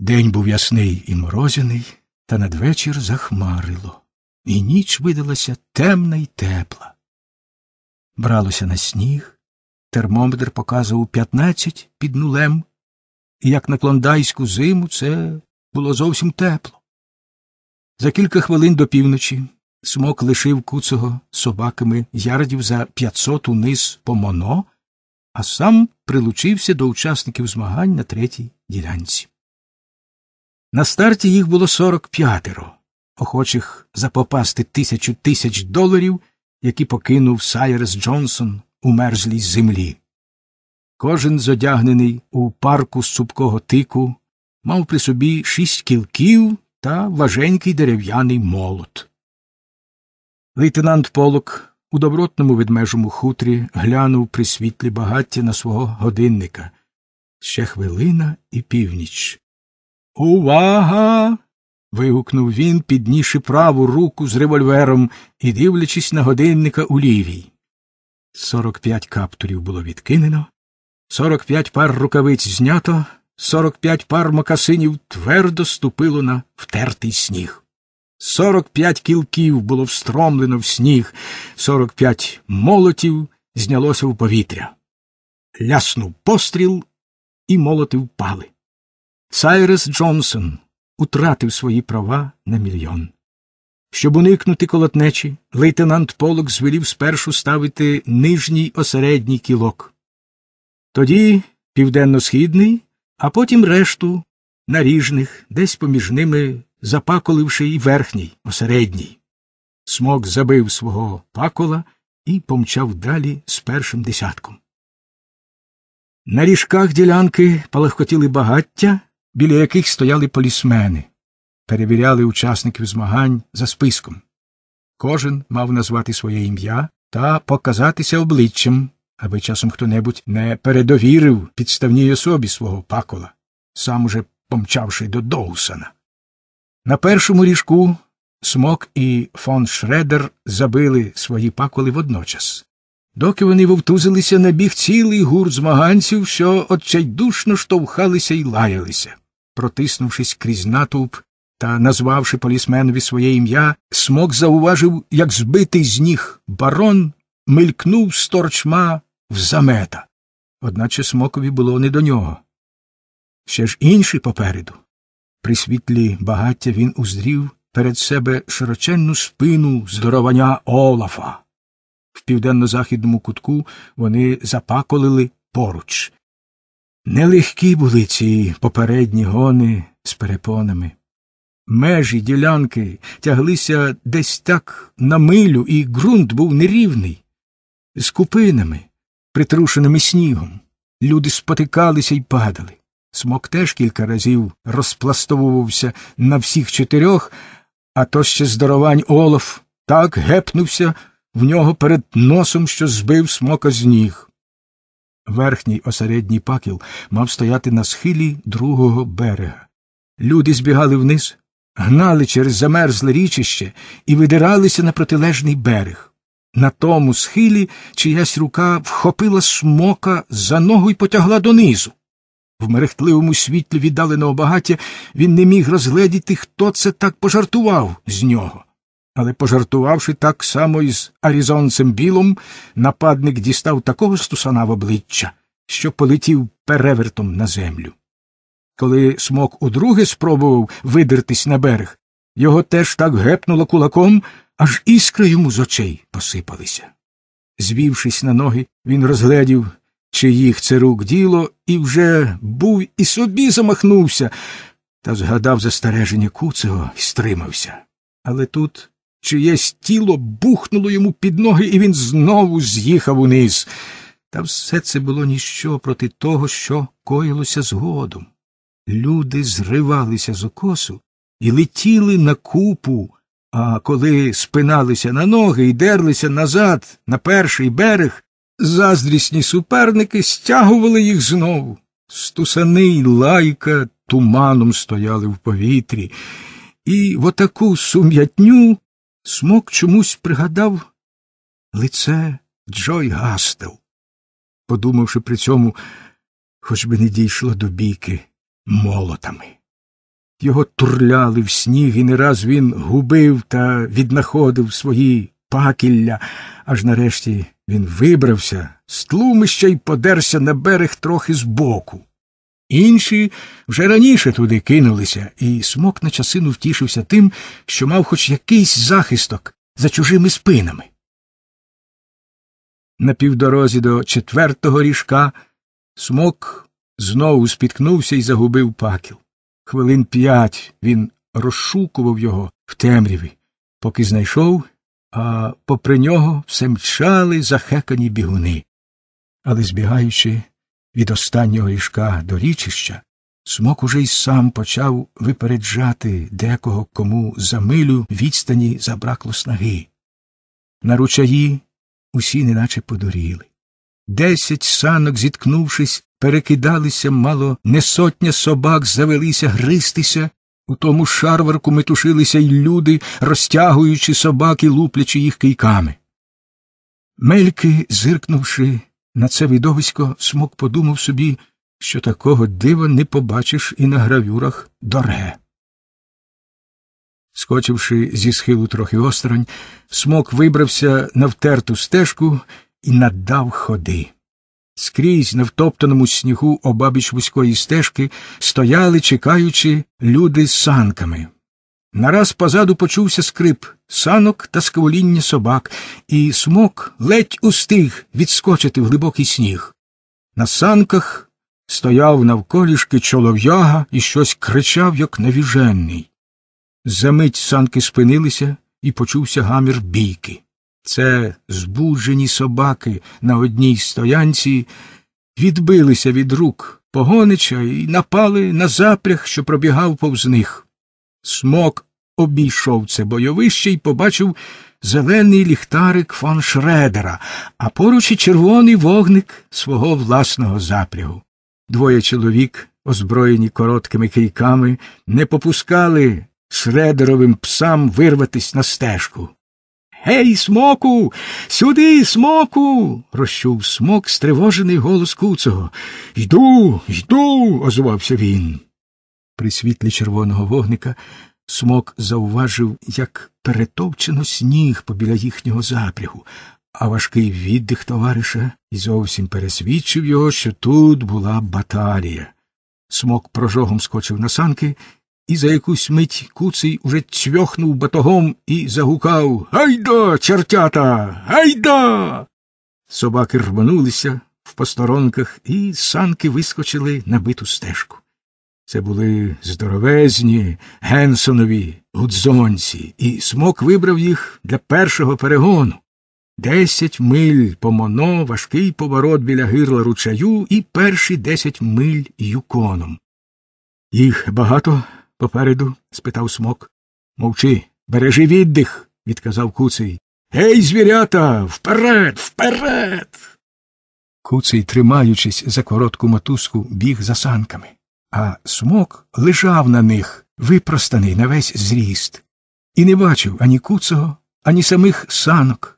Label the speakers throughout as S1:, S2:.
S1: День був ясний і морозяний, та надвечір захмарило, і ніч видалася темна й тепла. Бралося на сніг, термометр показував 15 під нулем, і як на клондайську зиму це було зовсім тепло. За кілька хвилин до півночі смок лишив куцого собаками ярдів за 500 униз по моно, а сам прилучився до учасників змагань на третій ділянці. На старті їх було 45-ро, охочих запопасти тисячу тисяч доларів, які покинув Сайрес Джонсон у мерзлій землі. Кожен зодягнений у парку з цупкого тику мав при собі шість кілків та важенький дерев'яний молот. Лейтенант Полок у добротному ведмежому хутрі глянув при світлі багаття на свого годинника ще хвилина і північ. Увага. вигукнув він, піднісши праву руку з револьвером і дивлячись на годинника у лівій. Сорок п'ять каптурів було відкинено, сорок п'ять пар рукавиць знято, сорок п'ять пар мокасинів твердо ступило на втертий сніг. Сорок п'ять кілків було встромлено в сніг, сорок п'ять молотів знялося в повітря. Ляснув постріл, і молоти впали. Сайрес Джонсон утратив свої права на мільйон. Щоб уникнути колотнечі, лейтенант Полок звелів спершу ставити нижній осередній кілок, тоді південно-східний, а потім решту наріжних, десь поміж ними запаколивши і верхній осередній. Смок забив свого пакола і помчав далі з першим десятком. На ріжках ділянки палахкотіли багаття біля яких стояли полісмени, перевіряли учасників змагань за списком. Кожен мав назвати своє ім'я та показатися обличчям, аби часом хто небудь не передовірив підставній особі свого пакола, сам уже помчавши до Доусона. На першому ріжку смок і фон Шредер забили свої паколи водночас. Доки вони вовтузилися, набіг цілий гурт змаганців, що отчайдушно штовхалися і лаялися протиснувшись крізь натовп та назвавши полісменові своє ім'я, смок зауважив, як збитий з ніг барон мелькнув з торчма в замета. Одначе смокові було не до нього. Ще ж інший попереду. При світлі багаття він уздрів перед себе широченну спину здоровання Олафа. В південно-західному кутку вони запаколили поруч. Нелегкі були ці попередні гони з перепонами. Межі ділянки тяглися десь так на милю, і ґрунт був нерівний, з купинами, притрушеними снігом. Люди спотикалися і падали. Смок теж кілька разів розпластовувався на всіх чотирьох, а то ще здоровань Олаф так гепнувся в нього перед носом, що збив смока з ніг. Верхній осередній пакіл мав стояти на схилі другого берега. Люди збігали вниз, гнали через замерзле річище і видиралися на протилежний берег. На тому схилі чиясь рука вхопила смока за ногу і потягла донизу. В мерехтливому світлі віддаленого багаття він не міг розгледіти, хто це так пожартував з нього. Але, пожартувавши так само із Арізонцем Білом, нападник дістав такого стусана в обличчя, що полетів перевертом на землю. Коли смок удруге спробував видертись на берег, його теж так гепнуло кулаком, аж іскри йому з очей посипалися. Звівшись на ноги, він розглядів, чи їх це рук діло, і вже був і собі замахнувся, та згадав застереження куцего і стримався. Але тут чиєсь тіло бухнуло йому під ноги, і він знову з'їхав униз. Та все це було ніщо проти того, що коїлося згодом. Люди зривалися з окосу і летіли на купу, а коли спиналися на ноги і дерлися назад на перший берег, заздрісні суперники стягували їх знову. Стусани й лайка туманом стояли в повітрі, і в отаку сум'ятню Смок чомусь пригадав лице Джой Гастел, подумавши при цьому, хоч би не дійшло до бійки молотами. Його турляли в сніг, і не раз він губив та віднаходив свої пакілля, аж нарешті він вибрався з тлумища й подерся на берег трохи збоку. Інші вже раніше туди кинулися, і смок на часину втішився тим, що мав хоч якийсь захисток за чужими спинами. На півдорозі до четвертого ріжка смок знову спіткнувся і загубив пакіл. Хвилин п'ять він розшукував його в темряві, поки знайшов, а попри нього все мчали захекані бігуни. Але, збігаючи, від останнього ріжка до річища, смок уже й сам почав випереджати декого кому за милю відстані забракло снаги. На ручаї усі неначе подуріли. Десять санок, зіткнувшись, перекидалися мало не сотня собак завелися гристися, у тому шарварку метушилися й люди, розтягуючи собаки, луплячи їх кийками. Мельки, зиркнувши на це видовисько смок подумав собі, що такого дива не побачиш і на гравюрах дорге. Скочивши зі схилу трохи осторонь, смок вибрався на втерту стежку і надав ходи. Скрізь на втоптаному снігу обабіч вузької стежки стояли, чекаючи, люди з санками. Нараз позаду почувся скрип санок та скавоління собак, і смок ледь устиг відскочити в глибокий сніг. На санках стояв навколішки чолов'яга і щось кричав, як навіжений. Замить санки спинилися і почувся гамір бійки. Це збуджені собаки на одній стоянці відбилися від рук погонича і напали на запряг, що пробігав повз них. Смок обійшов це бойовище і побачив зелений ліхтарик фон Шредера, а поруч і червоний вогник свого власного запрягу. Двоє чоловік, озброєні короткими кийками, не попускали шредеровим псам вирватись на стежку. Гей, смоку, сюди, смоку. розчув смок стривожений голос куцого. Йду, йду, озвався він. При світлі червоного вогника смок зауважив, як перетовчено сніг побіля їхнього запрягу, а важкий віддих товариша і зовсім пересвідчив його, що тут була баталія. Смок прожогом скочив на санки, і за якусь мить куций уже цьохнув батогом і загукав Гайда, чертята! Гайда! Собаки рванулися в посторонках, і санки вискочили на биту стежку. Це були здоровезні генсонові гудзонці, і смок вибрав їх для першого перегону. Десять миль по моно, важкий поворот біля гирла ручаю і перші десять миль юконом. Їх багато попереду? спитав смок. Мовчи, бережи віддих, відказав куций. Гей, звірята, вперед, вперед. Куций, тримаючись за коротку мотузку, біг за санками а смок лежав на них, випростаний на весь зріст, і не бачив ані куцого, ані самих санок.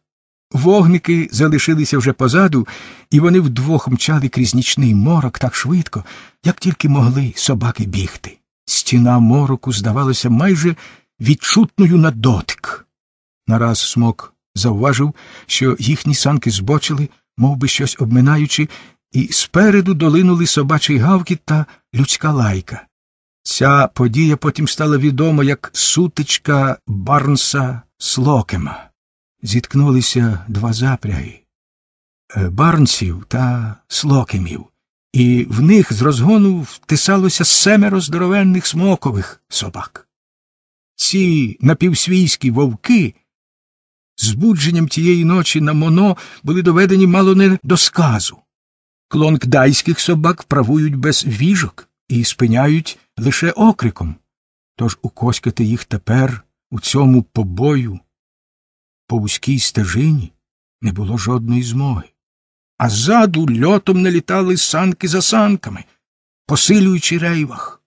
S1: Вогники залишилися вже позаду, і вони вдвох мчали крізь нічний морок так швидко, як тільки могли собаки бігти. Стіна мороку здавалася майже відчутною на дотик. Нараз смок зауважив, що їхні санки збочили, мов би щось обминаючи, і спереду долинули собачий гавкіт та людська лайка. Ця подія потім стала відома як сутичка Барнса Слокема. Зіткнулися два запряги е, барнців та слокемів, і в них з розгону втисалося семеро здоровенних смокових собак. Ці напівсвійські вовки збудженням тієї ночі на моно були доведені мало не до сказу. Клонкдайських собак правують без віжок і спиняють лише окриком. Тож укоськати їх тепер у цьому побою по вузькій стежині не було жодної змоги. А ззаду льотом налітали санки за санками, посилюючи рейвах.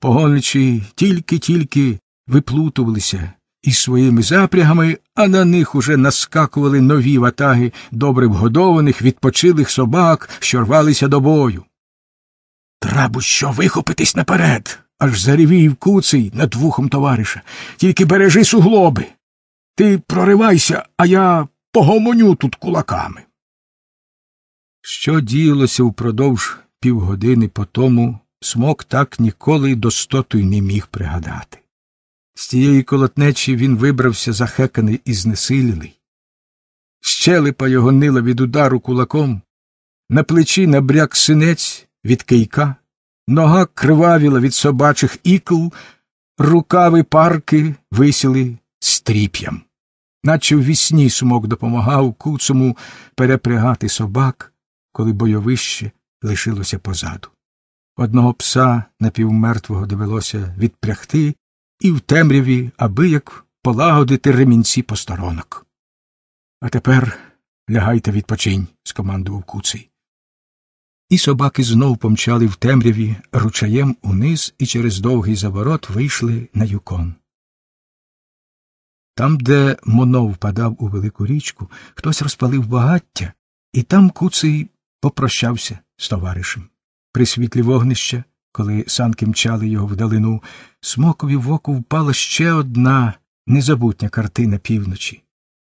S1: Погоничі тільки-тільки виплутувалися із своїми запрягами, а на них уже наскакували нові ватаги добре вгодованих, відпочилих собак, що рвалися до бою. Треба що вихопитись наперед. Аж заревів куций над вухом товариша. Тільки бережи суглоби. Ти проривайся, а я погомоню тут кулаками. Що діялося впродовж півгодини по тому, смок так ніколи й достотою не міг пригадати. З тієї колотнечі він вибрався захеканий і знесилілий. Щелепа його нила від удару кулаком, на плечі набряк синець від кийка, нога кривавіла від собачих ікл, рукави парки висіли стріп'ям, наче в вісні сумок допомагав куцому перепрягати собак, коли бойовище лишилося позаду. Одного пса напівмертвого довелося відпрягти і в темряві, аби як полагодити ремінці посторонок. А тепер лягайте відпочинь, скомандував куций. І собаки знов помчали в темряві ручаєм униз і через довгий заворот вийшли на юкон. Там, де Монов впадав у велику річку, хтось розпалив багаття, і там куций попрощався з товаришем. При світлі вогнища коли санки мчали його вдалину, смокові в око впала ще одна незабутня картина півночі.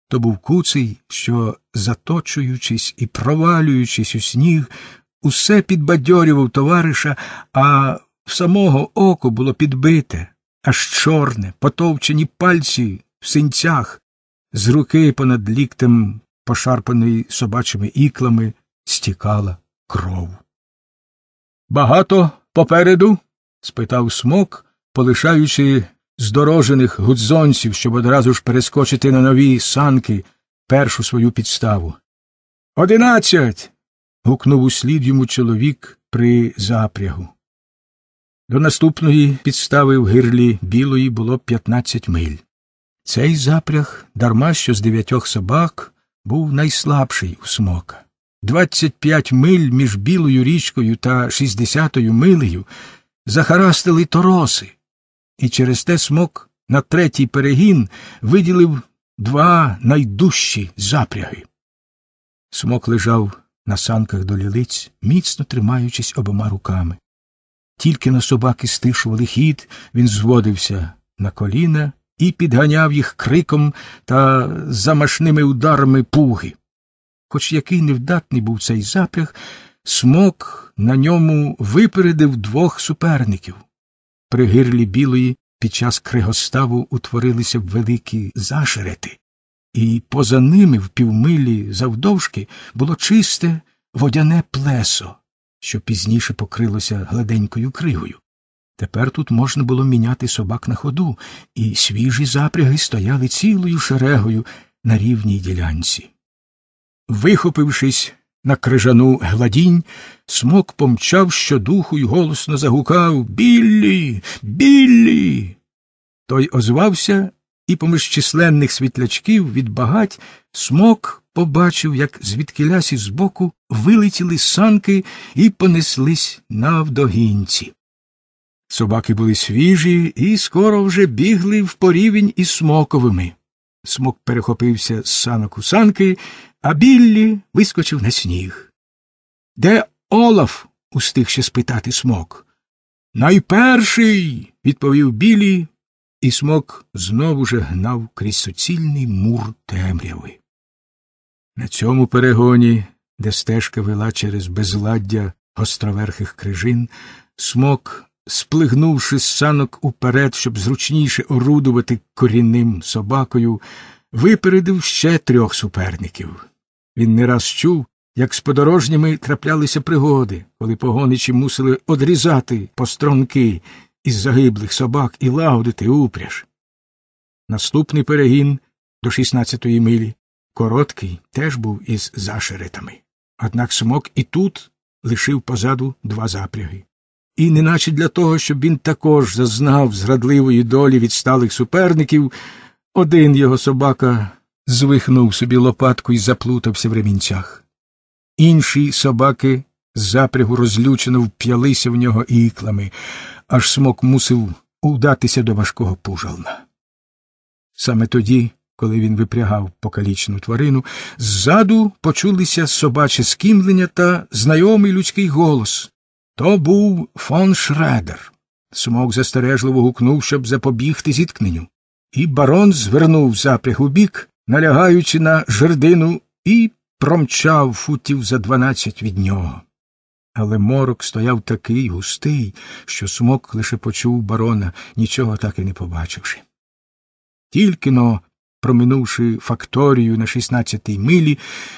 S1: То був куций, що, заточуючись і провалюючись у сніг, усе підбадьорював товариша, а в самого око було підбите, аж чорне, потовчені пальці в синцях, з руки понад ліктем, пошарпаної собачими іклами, стікала кров. Багато попереду? спитав смок, полишаючи здорожених гудзонців, щоб одразу ж перескочити на нові санки першу свою підставу. Одинадцять. гукнув услід йому чоловік при запрягу. До наступної підстави в гирлі білої було п'ятнадцять миль. Цей запряг, дарма що з дев'ятьох собак, був найслабший у смока. 25 миль між білою річкою та 60-ю милею захарастили тороси, і через те смок на третій перегін виділив два найдужчі запряги. Смок лежав на санках до лілиць, міцно тримаючись обома руками. Тільки на собаки стишували хід, він зводився на коліна і підганяв їх криком та замашними ударами пуги. Хоч який невдатний був цей запряг, смок на ньому випередив двох суперників. При гирлі білої під час кригоставу утворилися великі зашерети, і поза ними, в півмилі завдовжки, було чисте водяне плесо, що пізніше покрилося гладенькою кригою. Тепер тут можна було міняти собак на ходу, і свіжі запряги стояли цілою шерегою на рівній ділянці. Вихопившись на крижану гладінь, смок помчав щодуху й голосно загукав Біллі, біллі. Той озвався, і поміж численних світлячків від багать смок побачив, як звідкилясь із збоку вилетіли санки і понеслись навдогінці. Собаки були свіжі і скоро вже бігли в порівень із смоковими. Смок перехопився з санок у санки, а Біллі вискочив на сніг. Де Олаф? устиг ще спитати смок. Найперший. відповів Біллі, і смок знову же гнав крізь суцільний мур темряви. На цьому перегоні, де стежка вела через безладдя гостроверхих крижин, смок сплигнувши з санок уперед, щоб зручніше орудувати корінним собакою, випередив ще трьох суперників. Він не раз чув, як з подорожніми траплялися пригоди, коли погоничі мусили одрізати постронки із загиблих собак і лагодити упряж. Наступний перегін до 16-ї милі короткий теж був із зашеретами. Однак смок і тут лишив позаду два запряги і неначе для того, щоб він також зазнав зрадливої долі відсталих суперників, один його собака звихнув собі лопатку і заплутався в ремінцях. Інші собаки з запрягу розлючено вп'ялися в нього іклами, аж смок мусив удатися до важкого пужална. Саме тоді, коли він випрягав покалічну тварину, ззаду почулися собаче скімлення та знайомий людський голос. То був фон Шредер. Смок застережливо гукнув, щоб запобігти зіткненню. І барон звернув запряг у бік, налягаючи на жердину, і промчав футів за дванадцять від нього. Але морок стояв такий густий, що сумок лише почув барона, нічого так і не побачивши. Тільки но, проминувши факторію на шістнадцятій милі,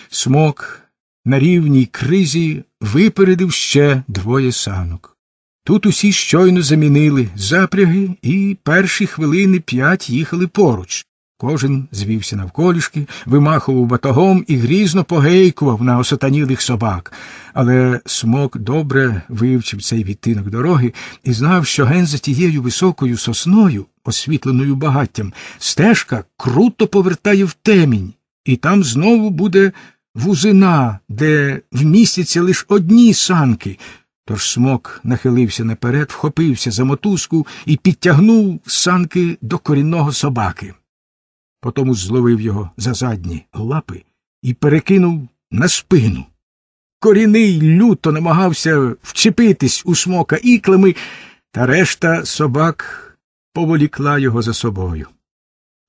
S1: смок на рівній кризі випередив ще двоє санок. Тут усі щойно замінили запряги, і перші хвилини п'ять їхали поруч. Кожен звівся навколішки, вимахував батогом і грізно погейкував на осатанілих собак. Але смок добре вивчив цей відтинок дороги і знав, що ген за тією високою сосною, освітленою багаттям, стежка круто повертає в темінь, і там знову буде вузина, де вмістяться лише одні санки. Тож смок нахилився наперед, вхопився за мотузку і підтягнув санки до корінного собаки. Потому зловив його за задні лапи і перекинув на спину. Коріний люто намагався вчепитись у смока іклами, та решта собак поволікла його за собою.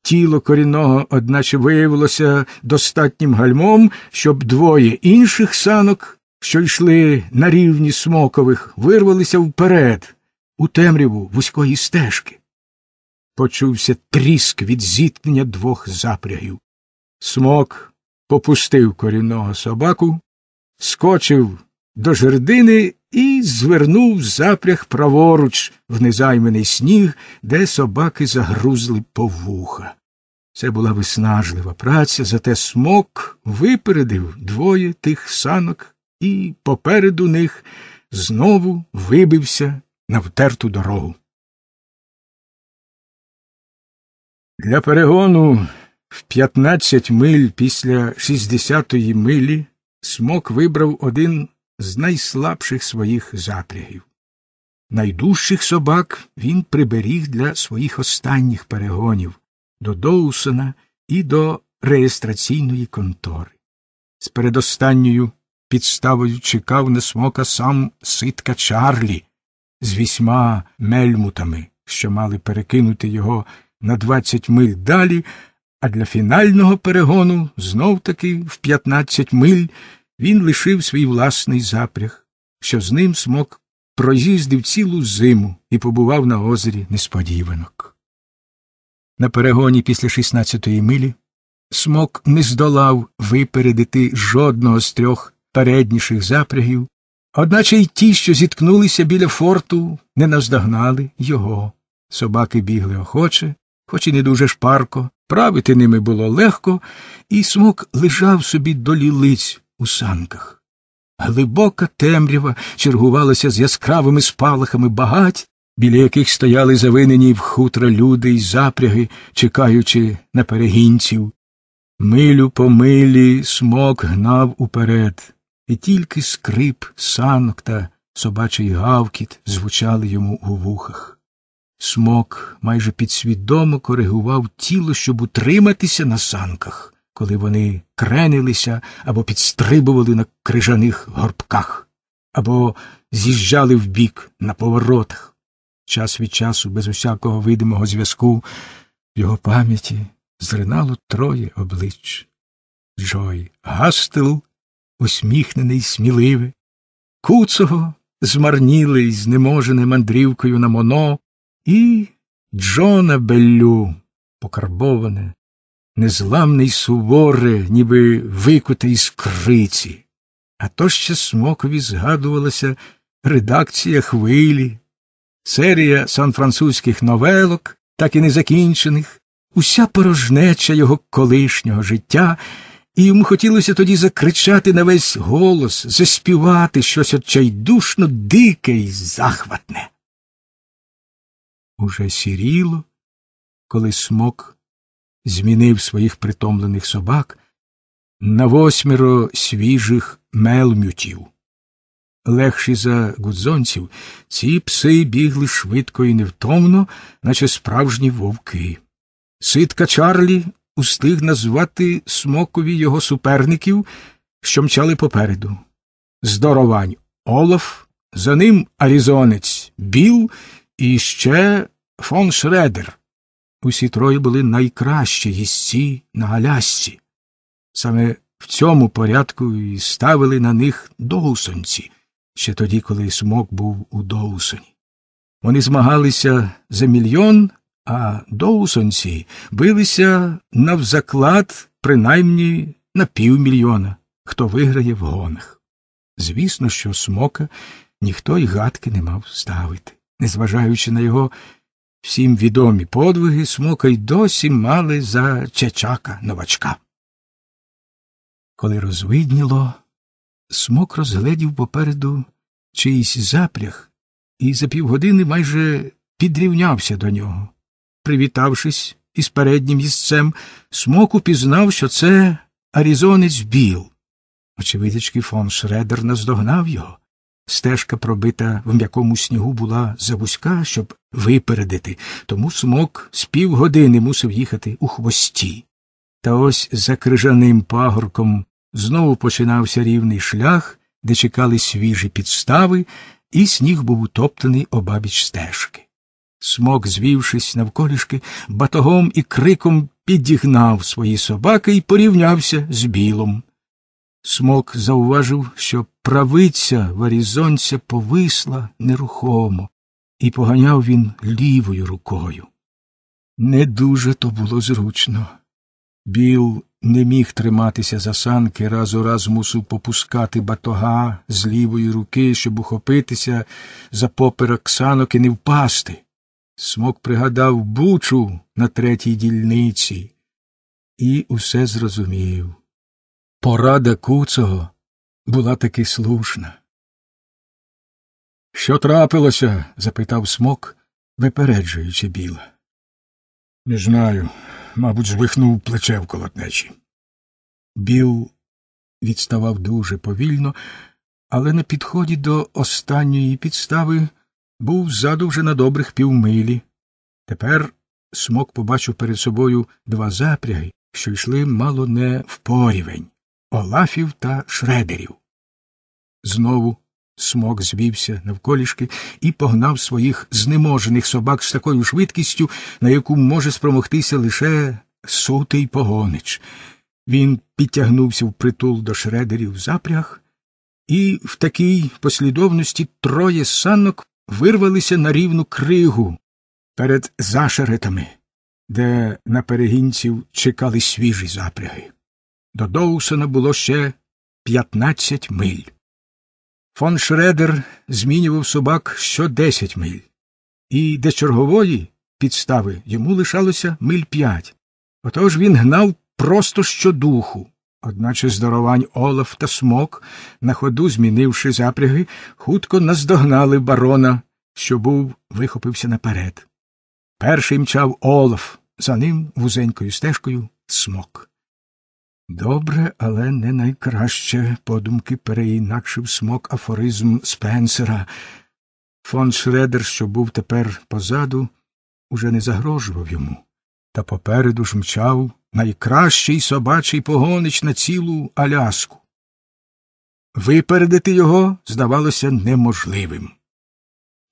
S1: Тіло корінного, одначе, виявилося достатнім гальмом, щоб двоє інших санок, що йшли на рівні смокових, вирвалися вперед, у темряву вузької стежки. Почувся тріск від зіткнення двох запрягів. Смок попустив корінного собаку, скочив до жердини і звернув запряг праворуч в незайманий сніг, де собаки загрузли по вуха. Це була виснажлива праця, зате смок випередив двоє тих санок і попереду них знову вибився на втерту дорогу. Для перегону в 15 миль після 60-ї милі смок вибрав один з найслабших своїх запрягів. Найдужчих собак він приберіг для своїх останніх перегонів до Доусона і до реєстраційної контори. З передостанньою підставою чекав на смока сам ситка Чарлі з вісьма мельмутами, що мали перекинути його на двадцять миль далі, а для фінального перегону знов таки в п'ятнадцять миль. Він лишив свій власний запряг, що з ним смок проїздив цілу зиму і побував на озері несподіванок. На перегоні після 16-ї милі смок не здолав випередити жодного з трьох передніших запрягів, одначе й ті, що зіткнулися біля форту, не наздогнали його. Собаки бігли охоче, хоч і не дуже шпарко, правити ними було легко, і смок лежав собі до лілиць у санках. Глибока темрява чергувалася з яскравими спалахами багать, біля яких стояли завинені в хутра люди й запряги, чекаючи на перегінців. Милю по милі смок гнав уперед, і тільки скрип, санок та собачий гавкіт звучали йому у вухах. Смок майже підсвідомо коригував тіло, щоб утриматися на санках коли вони кренилися або підстрибували на крижаних горбках, або з'їжджали вбік на поворотах. Час від часу, без усякого видимого зв'язку, в його пам'яті зринало троє облич. Джой Гастел, усміхнений, сміливе, Куцого, змарнілий, знеможений мандрівкою на моно, і Джона Беллю, покарбоване, незламний суворе, ніби викуте із криці. А то ще смокові згадувалася редакція хвилі, серія санфранцузьких новелок, так і незакінчених, уся порожнеча його колишнього життя. І йому хотілося тоді закричати на весь голос, заспівати щось отчайдушно дике і захватне. Уже сіріло, коли смок змінив своїх притомлених собак на восьмеро свіжих мелмютів. Легші за гудзонців, ці пси бігли швидко і невтомно, наче справжні вовки. Ситка Чарлі устиг назвати смокові його суперників, що мчали попереду. Здоровань Олаф, за ним арізонець Біл і ще фон Шредер. Усі троє були найкращі гісці на галясці, Саме в цьому порядку і ставили на них доусонці, ще тоді, коли смок був у доусоні. Вони змагалися за мільйон, а доусонці билися навзаклад принаймні на півмільйона, хто виграє в гонах. Звісно, що смока ніхто й гадки не мав ставити, незважаючи на його Всім відомі подвиги смока й досі мали за чечака новачка. Коли розвидніло, смок розгледів попереду чийсь запряг і за півгодини майже підрівнявся до нього. Привітавшись із переднім їздцем, смок упізнав, що це арізонець біл. Очевидячки, фон Шредер наздогнав його. Стежка, пробита в м'якому снігу, була завузька, щоб випередити, тому смок з півгодини мусив їхати у хвості. Та ось за крижаним пагорком знову починався рівний шлях, де чекали свіжі підстави, і сніг був утоптаний обабіч стежки. Смок, звівшись навколішки, батогом і криком підігнав свої собаки і порівнявся з білом. Смок зауважив, що правиця варізонця повисла нерухомо, і поганяв він лівою рукою. Не дуже то було зручно. Біл не міг триматися за санки, раз у раз мусив попускати батога з лівої руки, щоб ухопитися за поперек санок і не впасти. Смок пригадав бучу на третій дільниці і усе зрозумів. Порада куцого була таки слушна. Що трапилося? запитав смок, випереджуючи біла. Не знаю. Мабуть, звихнув плече в колотнечі. Біл відставав дуже повільно, але на підході до останньої підстави був ззаду вже на добрих півмилі. Тепер смок побачив перед собою два запряги, що йшли мало не в порівень. Олафів та Шредерів. Знову смок звівся навколішки і погнав своїх знеможених собак з такою швидкістю, на яку може спромогтися лише сутий погонич. Він підтягнувся в притул до шредерів запряг, і в такій послідовності троє санок вирвалися на рівну кригу перед зашеретами, де на перегінців чекали свіжі запряги. До Доусона було ще 15 миль. Фон Шредер змінював собак що 10 миль, і до чергової підстави йому лишалося миль 5. Отож він гнав просто щодуху. Одначе здоровань Олаф та смок, на ходу змінивши запряги, хутко наздогнали барона, що був вихопився наперед. Перший мчав Олаф, за ним вузенькою стежкою смок. Добре, але не найкраще подумки переінакшив смок афоризм Спенсера. Фон Шредер, що був тепер позаду, уже не загрожував йому, та попереду ж мчав найкращий собачий погонич на цілу Аляску. Випередити його здавалося неможливим.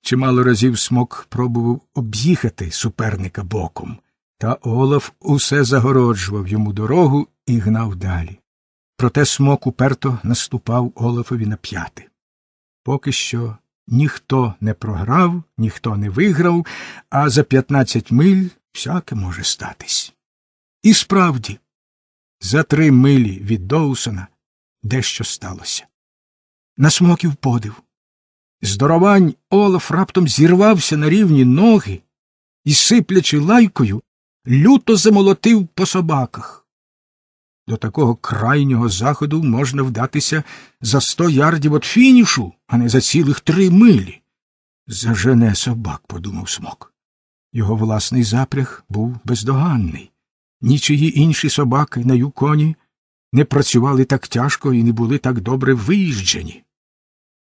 S1: Чимало разів смок пробував об'їхати суперника боком. Та Олаф усе загороджував йому дорогу і гнав далі. Проте смок уперто наступав Олафові на п'яти. Поки що ніхто не програв, ніхто не виграв, а за п'ятнадцять миль всяке може статись. І справді, за три милі від Доусона дещо сталося. На смоків подив. Здоровань Олаф раптом зірвався на рівні ноги і, сиплячи лайкою, люто замолотив по собаках. До такого крайнього заходу можна вдатися за сто ярдів від фінішу, а не за цілих три милі. Зажене собак, подумав смок. Його власний запряг був бездоганний. Нічиї інші собаки на юконі не працювали так тяжко і не були так добре виїжджені.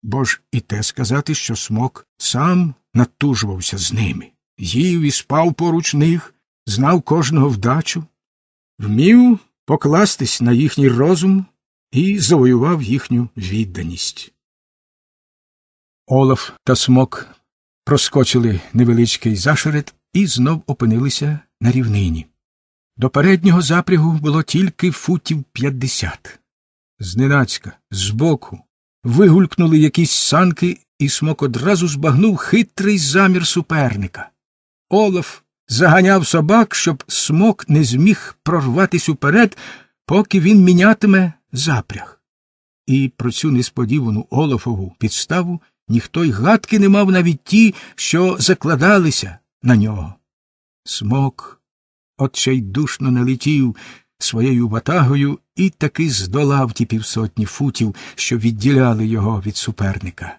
S1: Бо ж і те сказати, що смок сам натужувався з ними, їв і спав поруч них знав кожного вдачу, вмів покластись на їхній розум і завоював їхню відданість. Олаф та смок проскочили невеличкий зашерет і знов опинилися на рівнині. До переднього запрягу було тільки футів п'ятдесят. Зненацька, збоку, вигулькнули якісь санки, і смок одразу збагнув хитрий замір суперника. Олаф заганяв собак, щоб смок не зміг прорватись уперед, поки він мінятиме запряг. І про цю несподівану Олафову підставу ніхто й гадки не мав навіть ті, що закладалися на нього. Смок отчайдушно налетів своєю ватагою і таки здолав ті півсотні футів, що відділяли його від суперника.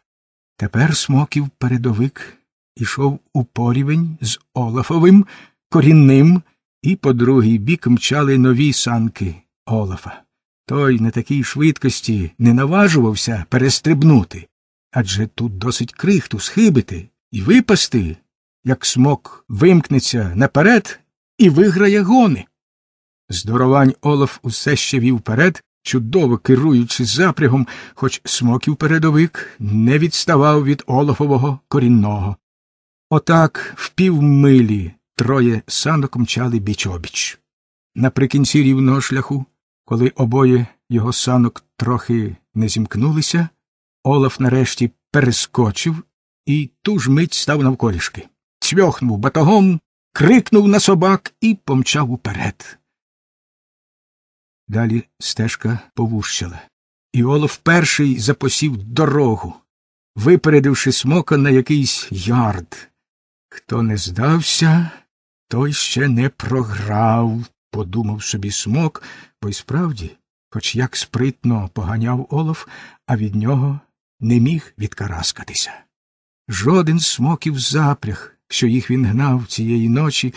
S1: Тепер смоків передовик ішов у порівень з Олафовим, корінним, і по другий бік мчали нові санки Олафа. Той на такій швидкості не наважувався перестрибнути. Адже тут досить крихту схибити і випасти, як смок вимкнеться наперед і виграє гони. Здоровань Олаф усе ще вів перед, чудово керуючи запрягом, хоч смоків передовик не відставав від Олафового корінного. Отак, в півмилі троє санок мчали біч обіч. Наприкінці рівного шляху, коли обоє його санок трохи не зімкнулися, Олаф нарешті перескочив і ту ж мить став навколішки. Цьохнув батогом, крикнув на собак і помчав уперед. Далі стежка повущала. І Олаф перший запосів дорогу, випередивши смока на якийсь ярд. Хто не здався, той ще не програв, подумав собі смок, бо й справді, хоч як спритно поганяв Олаф, а від нього не міг відкараскатися. Жоден смоків запряг, що їх він гнав цієї ночі,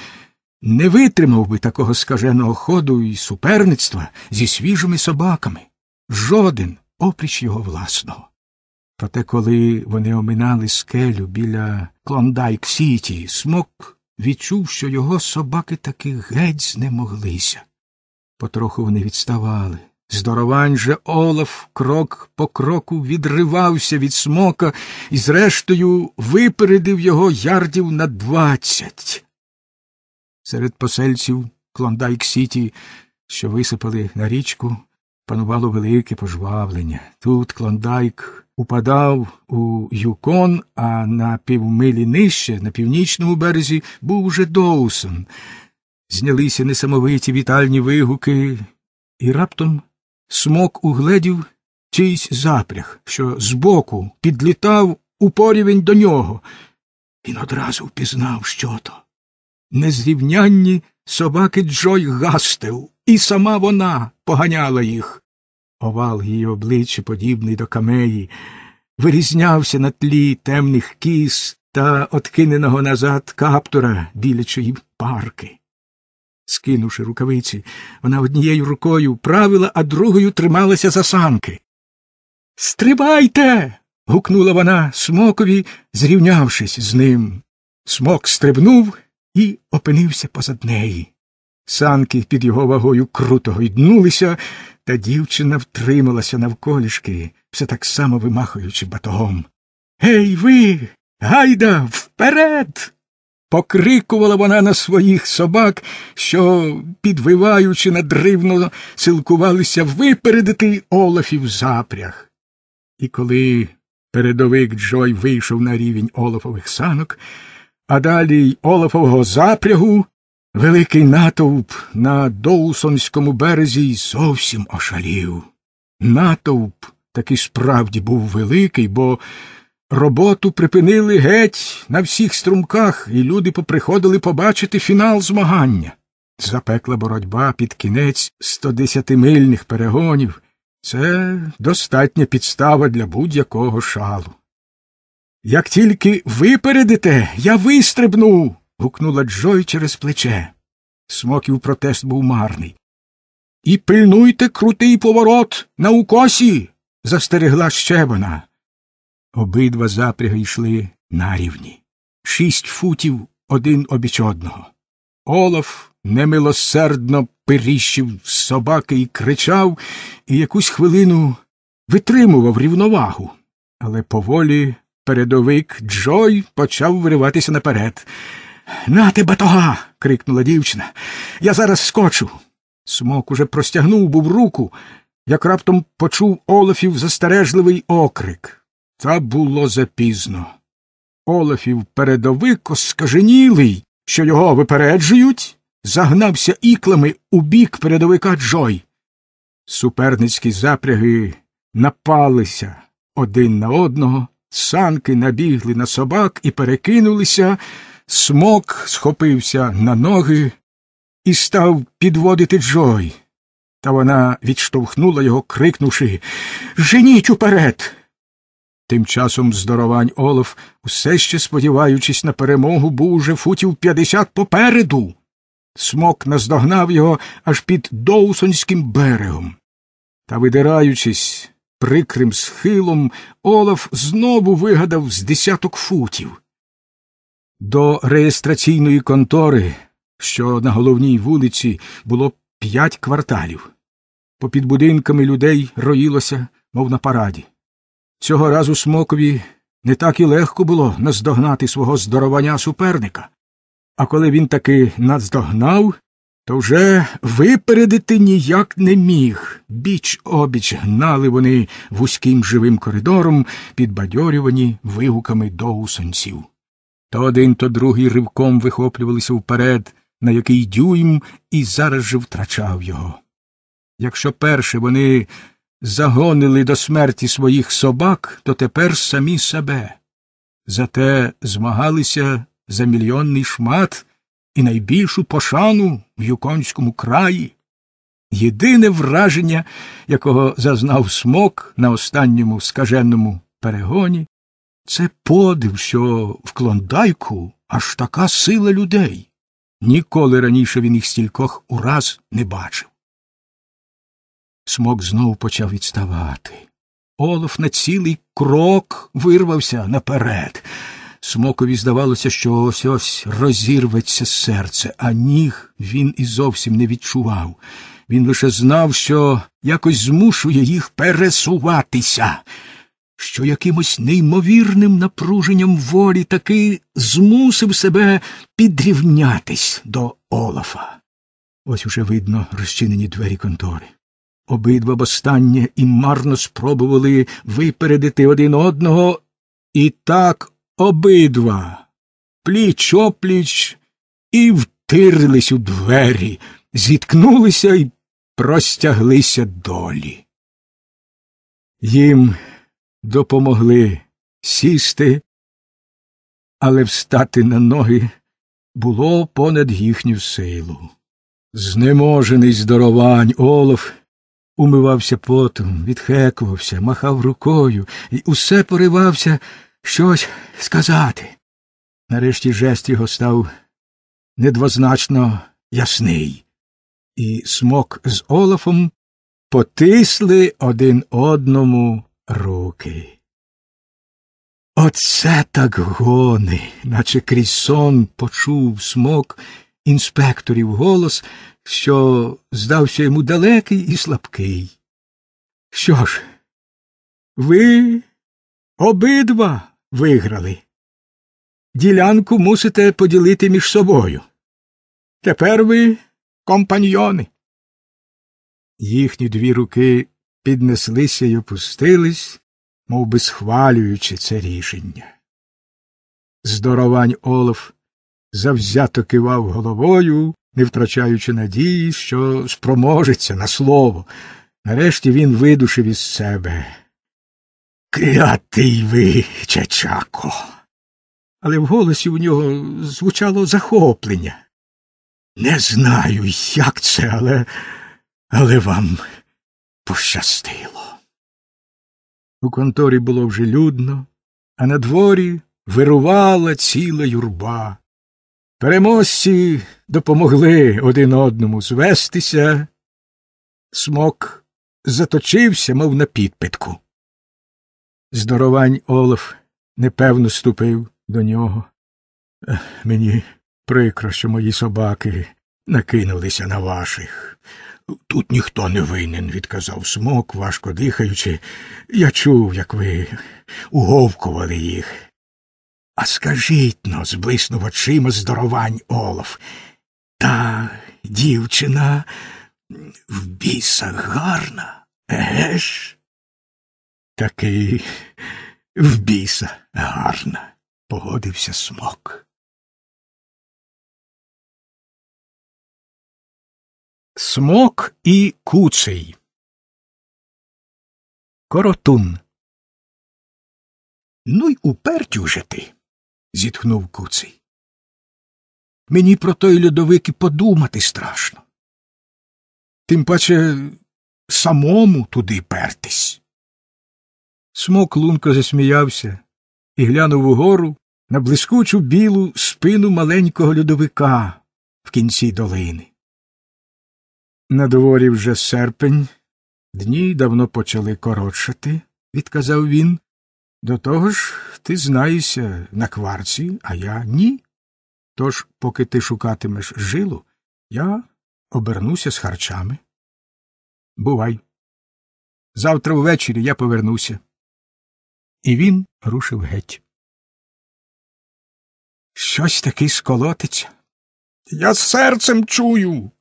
S1: не витримав би такого скаженого ходу і суперництва зі свіжими собаками. Жоден опріч його власного. Проте, коли вони оминали скелю біля Клондайк Сіті, смок відчув, що його собаки таки геть знемоглися. Потроху вони відставали. Здоровань же Олаф крок по кроку відривався від смока і, зрештою, випередив його ярдів на двадцять. Серед посельців Клондайк Сіті, що висипали на річку, панувало велике пожвавлення. Тут Клондайк упадав у Юкон, а на півмилі нижче, на північному березі, був уже Доусон. Знялися несамовиті вітальні вигуки, і раптом смок угледів чийсь запряг, що збоку підлітав у порівень до нього. Він одразу впізнав, що то. Незрівнянні собаки Джой Гастел, і сама вона поганяла їх. Овал її обличчя, подібний до камеї, вирізнявся на тлі темних кіз та откиненого назад каптора білячої парки. Скинувши рукавиці, вона однією рукою правила, а другою трималася за санки. Стрибайте. гукнула вона смокові, зрівнявшись з ним. Смок стрибнув і опинився позад неї. Санки під його вагою круто гойднулися, та дівчина втрималася навколішки, все так само вимахуючи батогом. Гей, ви, гайда, вперед. Покрикувала вона на своїх собак, що, підвиваючи надривно, силкувалися випередити Олафів запряг. І коли передовик Джой вийшов на рівень Олафових санок, а далі й Олафового запрягу, Великий натовп на Доусонському березі й зовсім ошалів. Натовп таки справді був великий, бо роботу припинили геть на всіх струмках, і люди поприходили побачити фінал змагання. Запекла боротьба під кінець 110-мильних перегонів. Це достатня підстава для будь-якого шалу. Як тільки випередите, я вистрибну гукнула Джой через плече. Смоків протест був марний. І пильнуйте крутий поворот на укосі. застерегла ще вона. Обидва запряги йшли на рівні, Шість футів один обіч одного. Олаф немилосердно періщив собаки і кричав, і якусь хвилину витримував рівновагу. Але поволі передовик Джой почав вириватися наперед. Нате батога. крикнула дівчина. Я зараз скочу. Смок уже простягнув був руку, як раптом почув Олафів застережливий окрик. Та було запізно. Олафів передовик оскаженілий, що його випереджують, загнався іклами у бік передовика Джой. Суперницькі запряги напалися один на одного, санки набігли на собак і перекинулися. Смок схопився на ноги і став підводити Джой. Та вона відштовхнула його, крикнувши Женіть уперед. Тим часом здоровань Олаф, усе ще сподіваючись на перемогу, був уже футів п'ятдесят попереду. Смок наздогнав його аж під Доусонським берегом. Та, видираючись прикрим схилом, Олаф знову вигадав з десяток футів. До реєстраційної контори, що на головній вулиці, було п'ять кварталів. Попід будинками людей роїлося, мов на параді. Цього разу смокові не так і легко було наздогнати свого здоровання суперника, а коли він таки наздогнав, то вже випередити ніяк не міг. Біч обіч гнали вони вузьким живим коридором, підбадьорювані вигуками доусонців. То один, то другий ривком вихоплювалися вперед, на який дюйм, і зараз же втрачав його. Якщо перше вони загонили до смерті своїх собак, то тепер самі себе. Зате змагалися за мільйонний шмат і найбільшу пошану в юконському краї. Єдине враження, якого зазнав смок на останньому скаженому перегоні, це подив, що в клондайку аж така сила людей. Ніколи раніше він їх стількох ураз не бачив. Смок знов почав відставати. Олаф на цілий крок вирвався наперед. Смокові здавалося, що ось ось розірветься серце, а ніг він і зовсім не відчував. Він лише знав, що якось змушує їх пересуватися що якимось неймовірним напруженням волі таки змусив себе підрівнятись до Олафа. Ось уже видно розчинені двері контори. Обидва востаннє і марно спробували випередити один одного, і так обидва пліч опліч і втирились у двері, зіткнулися і простяглися долі. Їм допомогли сісти, але встати на ноги було понад їхню силу. Знеможений здоровань Олов умивався потом, відхекувався, махав рукою і усе поривався щось сказати. Нарешті жест його став недвозначно ясний, і смок з Олафом потисли один одному руки. Оце так гони, наче крізь сон почув смок інспекторів голос, що здався йому далекий і слабкий. Що ж, ви обидва виграли. Ділянку мусите поділити між собою. Тепер ви компаньйони. Їхні дві руки піднеслися й опустились, мов би схвалюючи це рішення. Здоровань Олаф завзято кивав головою, не втрачаючи надії, що спроможеться на слово. Нарешті він видушив із себе. Клятий ви, Чачако. Але в голосі у нього звучало захоплення. Не знаю, як це, але, але вам пощастило. У конторі було вже людно, а на дворі вирувала ціла юрба. Переможці допомогли один одному звестися. Смок заточився, мов на підпитку. Здоровань Олаф непевно ступив до нього. Мені прикро, що мої собаки накинулися на ваших. Тут ніхто не винен, відказав смок, важко дихаючи. Я чув, як ви уговкували їх. А скажіть но, зблиснув очима здоровань Олаф. Та дівчина в бісах гарна, еге ж? Таки в біса гарна, погодився смок. Смок і куций. Коротун. Ну й упертю же ти. зітхнув куций. Мені про той льодовик і подумати страшно. Тим паче самому туди пертись. Смок лунко засміявся і глянув угору на блискучу білу спину маленького льодовика в кінці долини. На дворі вже серпень, дні давно почали коротшати, відказав він. До того ж, ти знаєшся на кварці, а я ні. Тож, поки ти шукатимеш жилу, я обернуся з харчами. Бувай. Завтра ввечері я повернуся. І він рушив геть. Щось таки сколотиться. Я серцем чую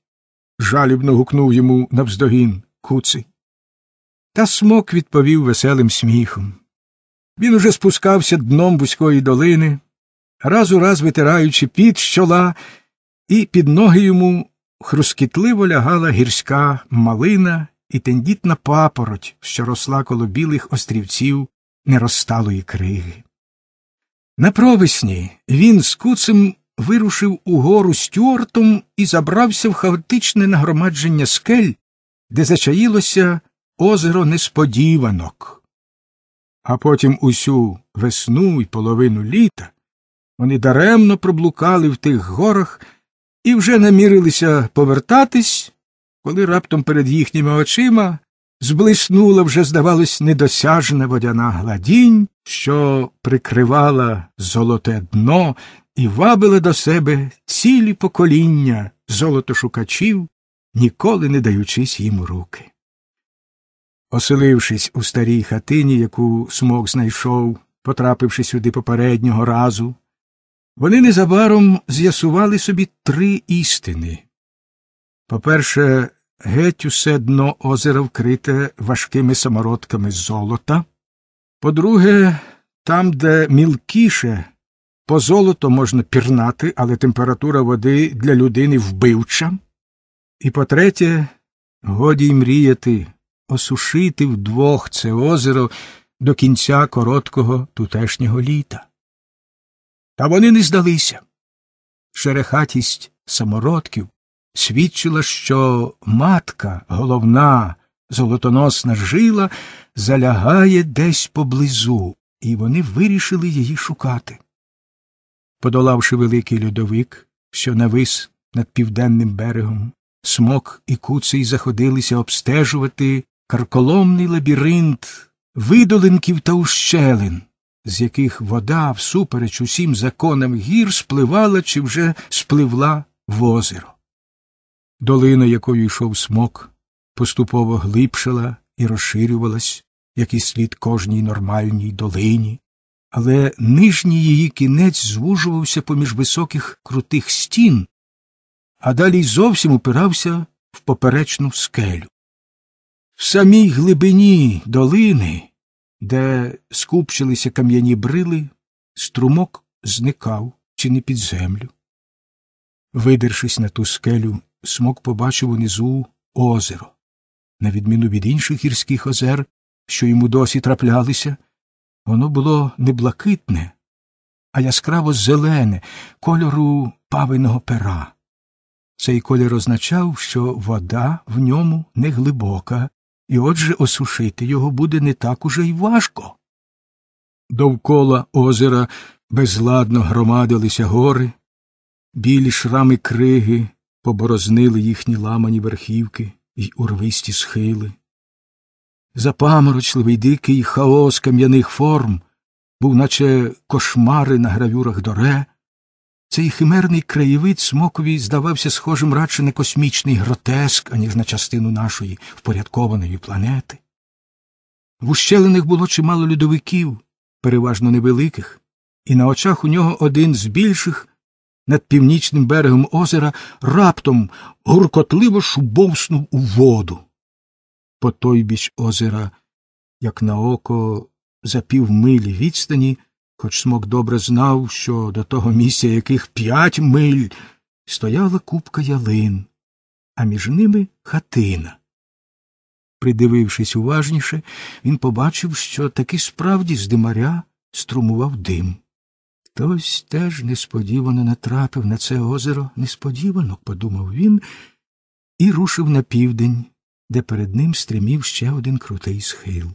S1: жалібно гукнув йому навздогін куций. Та смок відповів веселим сміхом. Він уже спускався дном вузької долини, раз у раз витираючи під щола, і під ноги йому хрускітливо лягала гірська малина і тендітна папороть, що росла коло білих острівців нерозсталої криги. На провесні він з куцем вирушив угору Стюартом і забрався в хаотичне нагромадження скель, де зачаїлося озеро несподіванок. А потім усю весну і половину літа вони даремно проблукали в тих горах і вже намірилися повертатись, коли раптом перед їхніми очима зблиснула вже, здавалось, недосяжна водяна гладінь, що прикривала золоте дно і вабили до себе цілі покоління золотошукачів, ніколи не даючись їм руки. Оселившись у старій хатині, яку смок знайшов, потрапивши сюди попереднього разу, вони незабаром з'ясували собі три істини. По перше, геть усе дно озера вкрите важкими самородками золота. По друге, там, де мілкіше по золото можна пірнати, але температура води для людини вбивча. І по третє, годі й мріяти, осушити вдвох це озеро до кінця короткого тутешнього літа. Та вони не здалися. Шерехатість самородків свідчила, що матка, головна, золотоносна жила, залягає десь поблизу, і вони вирішили її шукати подолавши великий льодовик, що навис над південним берегом, смок і куций заходилися обстежувати карколомний лабіринт видолинків та ущелин, з яких вода, всупереч усім законам гір, спливала чи вже спливла в озеро. Долина, якою йшов смок, поступово глибшала і розширювалась, як і слід кожній нормальній долині, але нижній її кінець звужувався поміж високих крутих стін, а далі й зовсім упирався в поперечну скелю. В самій глибині долини, де скупчилися кам'яні брили, струмок зникав чи не під землю. Видершись на ту скелю, смок побачив унизу озеро. На відміну від інших гірських озер, що йому досі траплялися, Воно було не блакитне, а яскраво зелене, кольору павиного пера. Цей колір означав, що вода в ньому не глибока, і отже осушити його буде не так уже й важко. Довкола озера безладно громадилися гори, білі шрами криги поборознили їхні ламані верхівки й урвисті схили запаморочливий дикий хаос кам'яних форм, був наче кошмари на гравюрах доре, цей химерний краєвид смокові здавався схожим радше на космічний гротеск, аніж на частину нашої впорядкованої планети. В ущелених було чимало льодовиків, переважно невеликих, і на очах у нього один з більших над північним берегом озера раптом гуркотливо шубовснув у воду по той біч озера, як на око за півмилі відстані, хоч смок добре знав, що до того місця яких п'ять миль стояла купка ялин, а між ними хатина. Придивившись уважніше, він побачив, що таки справді з димаря струмував дим. Хтось теж несподівано натрапив на це озеро несподівано, подумав він, і рушив на південь де перед ним стримів ще один крутий схил.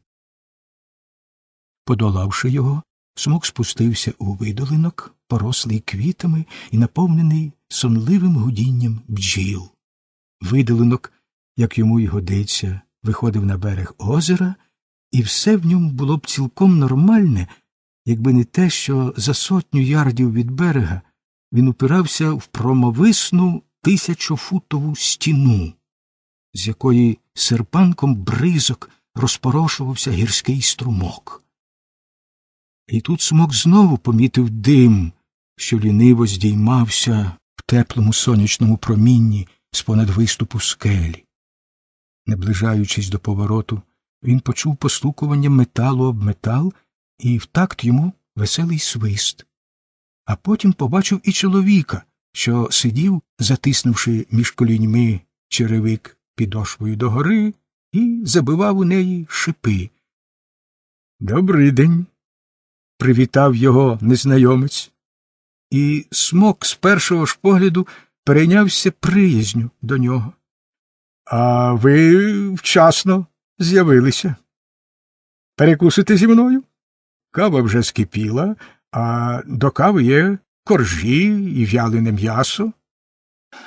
S1: Подолавши його, смок спустився у видолинок, порослий квітами і наповнений сонливим гудінням бджіл. Видолинок, як йому й годиться, виходив на берег озера, і все в ньому було б цілком нормальне, якби не те, що за сотню ярдів від берега він упирався в промовисну тисячофутову стіну, з якої серпанком бризок розпорошувався гірський струмок. І тут смок знову помітив дим, що ліниво здіймався в теплому сонячному промінні з понад виступу скелі. Наближаючись до повороту, він почув постукування металу об метал і в такт йому веселий свист. А потім побачив і чоловіка, що сидів, затиснувши між коліньми черевик, підошвою догори і забивав у неї шипи. «Добрий день!» – привітав його незнайомець. І смок з першого ж погляду перейнявся приязню до нього. А ви вчасно з'явилися. Перекусите зі мною? Кава вже скипіла, а до кави є коржі і вялене м'ясо.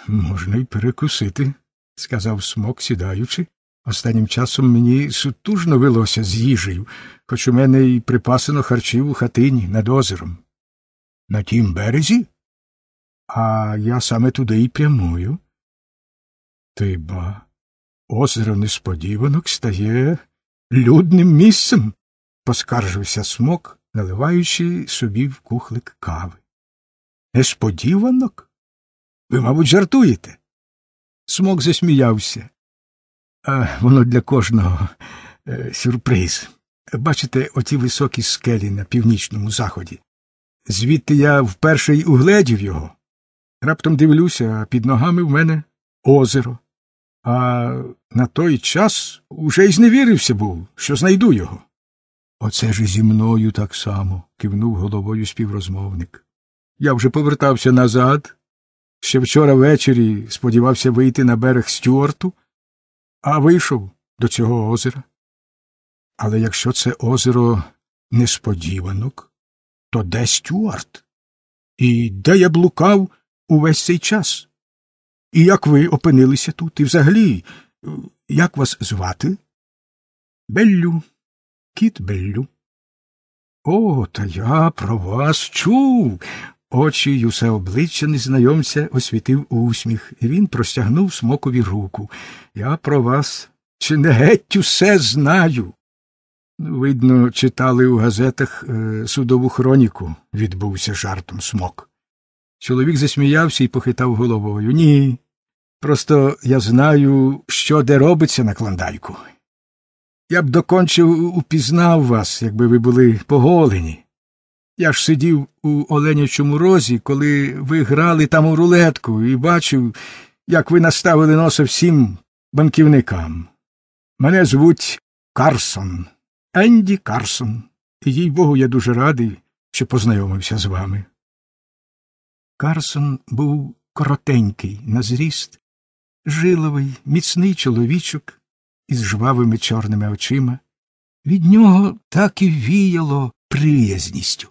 S1: Можна й перекусити, сказав смок, сідаючи. Останнім часом мені сутужно вилося з їжею, хоч у мене і припасено харчів у хатині над озером. На тім березі? А я саме туди і прямую. Ти ба, озеро несподіванок стає людним місцем, поскаржився смок, наливаючи собі в кухлик кави. Несподіванок? Ви, мабуть, жартуєте. Смок засміявся. А воно для кожного е, сюрприз. Бачите, оті високі скелі на північному заході. Звідти я вперше й угледів його. Раптом дивлюся, а під ногами в мене озеро. А на той час уже й зневірився був, що знайду його. Оце ж зі мною так само, кивнув головою співрозмовник. Я вже повертався назад, Ще вчора ввечері сподівався вийти на берег Стюарту, а вийшов до цього озера. Але якщо це озеро несподіванок, то де Стюарт? І де я блукав увесь цей час? І як ви опинилися тут? І взагалі, як вас звати? Беллю, кіт Беллю. О, та я про вас чув очі й усе обличчя незнайомця освітив усміх. і Він простягнув смокові руку. Я про вас чи не геть усе знаю. Видно, читали у газетах е, судову хроніку, відбувся жартом смок. Чоловік засміявся і похитав головою. Ні. Просто я знаю, що де робиться на клондайку. Я б докончив упізнав вас, якби ви були поголені. Я ж сидів у Оленячому розі, коли ви грали там у рулетку, і бачив, як ви наставили носа всім банківникам. Мене звуть Карсон, Енді Карсон, і їй богу, я дуже радий, що познайомився з вами. Карсон був коротенький на зріст, жиловий, міцний чоловічок із жвавими чорними очима. Від нього так і віяло приязністю.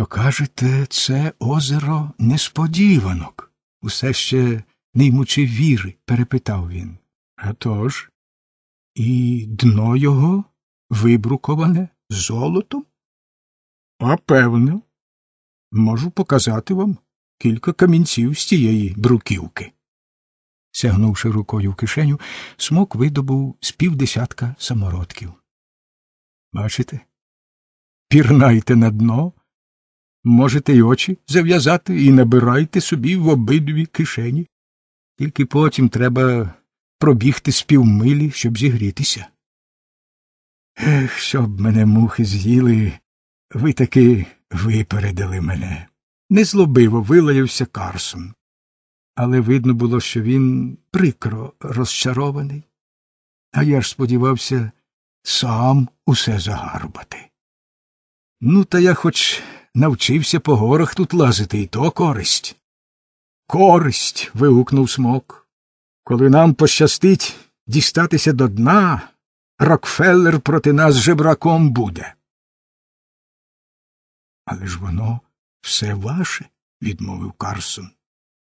S1: То кажете, це озеро несподіванок. Усе ще не ймучи віри, перепитав він. «А тож? І дно його вибруковане золотом? А певно. Можу показати вам кілька камінців з тієї бруківки. Сягнувши рукою в кишеню, смок видобув з півдесятка самородків. Бачите? Пірнайте на дно, Можете й очі зав'язати і набирайте собі в обидві кишені. Тільки потім треба пробігти з півмилі, щоб зігрітися. Ех, щоб мене мухи з'їли, ви таки випередили мене. Незлобиво вилаявся Карсон. Але видно було, що він прикро розчарований. А я ж сподівався сам усе загарбати. Ну, та я хоч навчився по горах тут лазити, і то користь. Користь. вигукнув смок. Коли нам пощастить дістатися до дна, Рокфеллер проти нас жебраком буде. Але ж воно все ваше, відмовив Карсон.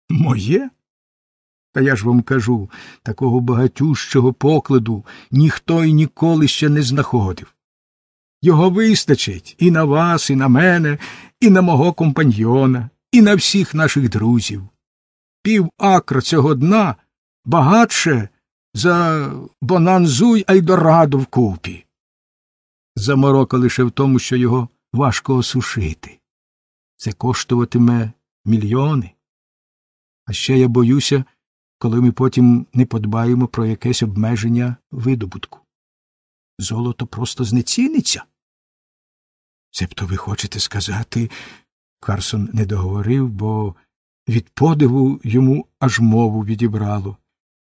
S1: Моє? Та я ж вам кажу, такого багатющого покладу ніхто й ніколи ще не знаходив. Його вистачить і на вас, і на мене, і на мого компаньйона, і на всіх наших друзів. Пів акра цього дна багатше за Бонанзуй Айдораду вкупі. Заморока лише в тому, що його важко осушити. Це коштуватиме мільйони. А ще я боюся, коли ми потім не подбаємо про якесь обмеження видобутку. Золото просто знеціниться. Себто ви хочете сказати. Карсон не договорив, бо від подиву йому аж мову відібрало.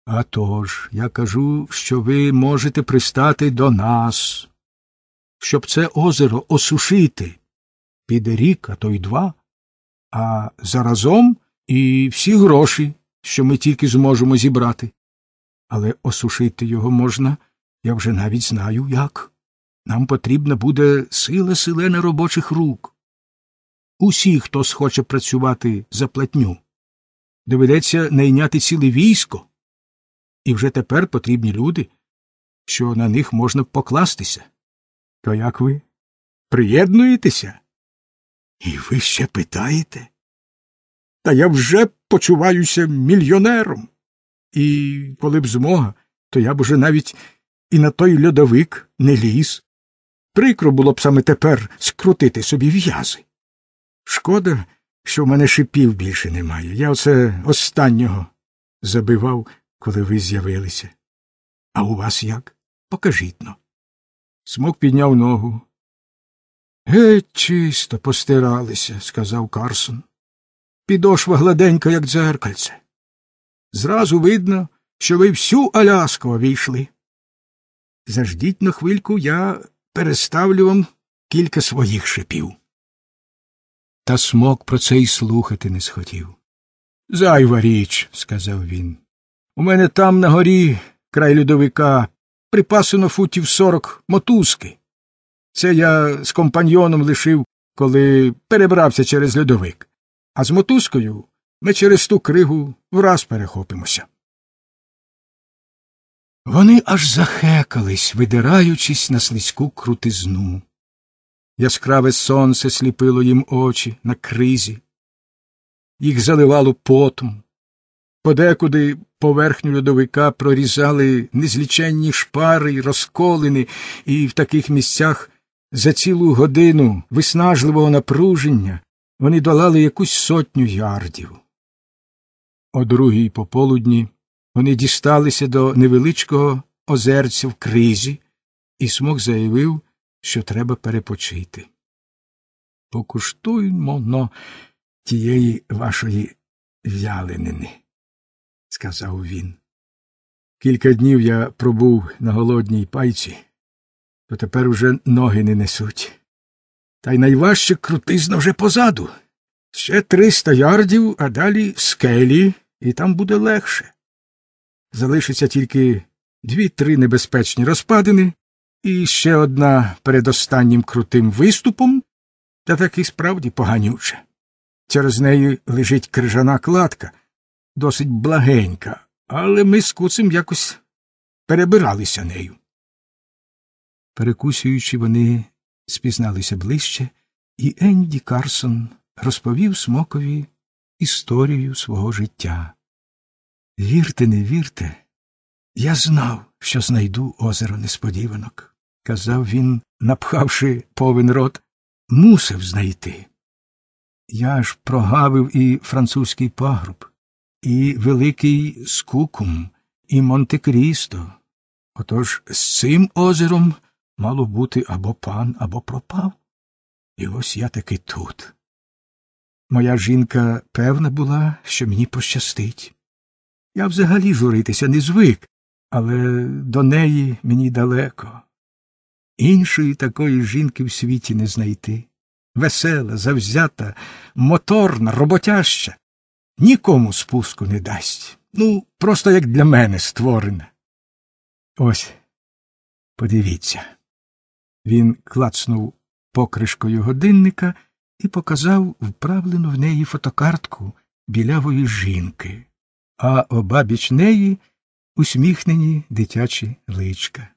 S1: «А тож, я кажу, що ви можете пристати до нас, щоб це озеро осушити. Піде рік, а то й два, а заразом і всі гроші, що ми тільки зможемо зібрати. Але осушити його можна, я вже навіть знаю як. Нам потрібна буде сила силена робочих рук. Усі, хто схоче працювати за платню, доведеться найняти ціле військо. І вже тепер потрібні люди, що на них можна покластися. То як ви приєднуєтеся? І ви ще питаєте? Та я вже почуваюся мільйонером. І коли б змога, то я б уже навіть і на той льодовик не ліз. Прикро було б саме тепер скрутити собі в'язи. Шкода, що в мене шипів більше немає. Я оце останнього забивав, коли ви з'явилися. А у вас як? Покажіть но. Смок підняв ногу. Геть, чисто постиралися, сказав Карсон. Підошва гладенька, як дзеркальце. Зразу видно, що ви всю Аляску обійшли. Заждіть на хвильку я Переставлю вам кілька своїх шипів. Та смок про це й слухати не схотів. Зайва річ, сказав він. У мене там на горі, край льодовика, припасено футів сорок мотузки. Це я з компаньйоном лишив, коли перебрався через льодовик. А з мотузкою ми через ту кригу враз перехопимося. Вони аж захекались, видираючись на слизьку крутизну. Яскраве сонце сліпило їм очі на кризі, їх заливало потом. Подекуди поверхню льодовика прорізали незліченні шпари й розколини, і в таких місцях за цілу годину виснажливого напруження вони долали якусь сотню ярдів. О другій пополудні вони дісталися до невеличкого озерця в кризі, і смок заявив, що треба перепочити. Покуштуймо но тієї вашої вялинини, сказав він. Кілька днів я пробув на голодній пайці, то тепер уже ноги не несуть. Та й найважче крутизна вже позаду. Ще триста ярдів, а далі скелі, і там буде легше залишиться тільки дві-три небезпечні розпадини і ще одна перед останнім крутим виступом, та таки справді поганюча. Через неї лежить крижана кладка, досить благенька, але ми з куцем якось перебиралися нею. Перекусюючи, вони спізналися ближче, і Енді Карсон розповів смокові історію свого життя. Вірте, не вірте, я знав, що знайду озеро несподіванок, казав він, напхавши повен рот, мусив знайти. Я ж прогавив і французький пагруб, і великий скукум, і Монте Крісто. Отож з цим озером мало бути або пан, або пропав. І ось я таки тут. Моя жінка певна була, що мені пощастить. Я взагалі журитися не звик, але до неї мені далеко. Іншої такої жінки в світі не знайти. Весела, завзята, моторна, роботяща. Нікому спуску не дасть. Ну, просто як для мене створена. Ось подивіться. Він клацнув покришкою годинника і показав вправлену в неї фотокартку білявої жінки а обабіч неї усміхнені дитячі личка.